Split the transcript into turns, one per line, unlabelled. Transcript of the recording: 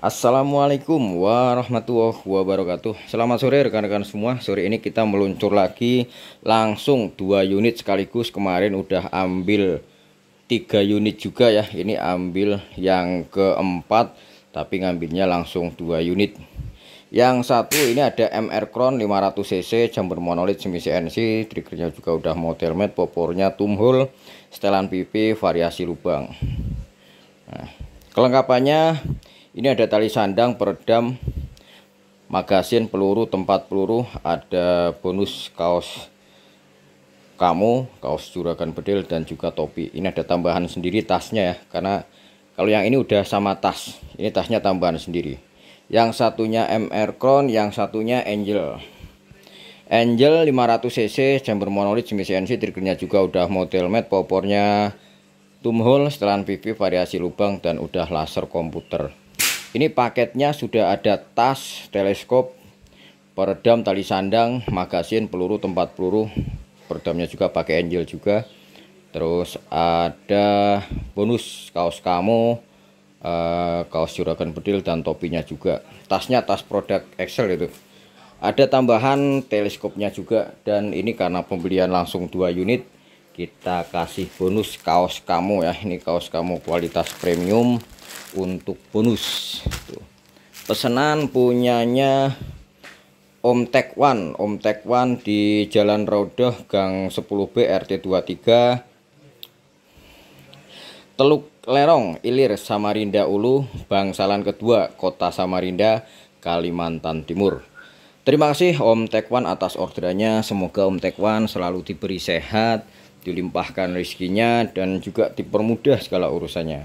Assalamualaikum warahmatullahi wabarakatuh Selamat sore rekan-rekan semua Sore ini kita meluncur lagi Langsung dua unit sekaligus Kemarin udah ambil tiga unit juga ya Ini ambil yang keempat Tapi ngambilnya langsung dua unit Yang satu ini ada MR Crown 500cc Jumper monolit semi CNC Triggernya juga udah model mat Popornya tumhul Setelan pipi variasi lubang nah, Kelengkapannya ini ada tali sandang peredam magasin peluru tempat peluru ada bonus kaos kamu kaos juragan bedil dan juga topi ini ada tambahan sendiri tasnya ya karena kalau yang ini udah sama tas ini tasnya tambahan sendiri yang satunya MR Crown yang satunya Angel Angel 500cc chamber monolith jenis CNC triggernya juga udah model mat popornya tumhole setelan pipi, variasi lubang dan udah laser komputer ini paketnya sudah ada tas, teleskop, peredam, tali sandang, magasin, peluru, tempat peluru, peredamnya juga pakai angel juga. Terus ada bonus kaos kamu, eh, kaos juragan bedil dan topinya juga. Tasnya tas produk Excel itu. Ada tambahan teleskopnya juga dan ini karena pembelian langsung dua unit kita kasih bonus kaos kamu ya. Ini kaos kamu kualitas premium untuk bonus tuh. pesanan punyanya Om Tekwan Om Tekwan di Jalan Rodoh Gang 10B RT 23 Teluk Lerong Ilir Samarinda Ulu Bangsalan kedua Kota Samarinda Kalimantan Timur Terima kasih Om Tekwan atas orderannya. Semoga Om Tekwan selalu diberi sehat, dilimpahkan rezekinya dan juga dipermudah segala urusannya.